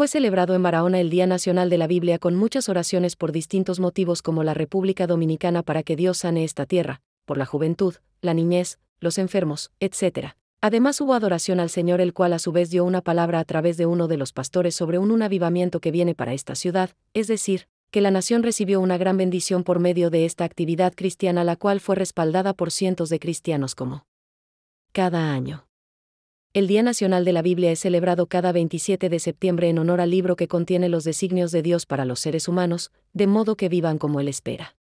Fue celebrado en Barahona el Día Nacional de la Biblia con muchas oraciones por distintos motivos como la República Dominicana para que Dios sane esta tierra, por la juventud, la niñez, los enfermos, etc. Además hubo adoración al Señor el cual a su vez dio una palabra a través de uno de los pastores sobre un, un avivamiento que viene para esta ciudad, es decir, que la nación recibió una gran bendición por medio de esta actividad cristiana la cual fue respaldada por cientos de cristianos como cada año. El Día Nacional de la Biblia es celebrado cada 27 de septiembre en honor al libro que contiene los designios de Dios para los seres humanos, de modo que vivan como Él espera.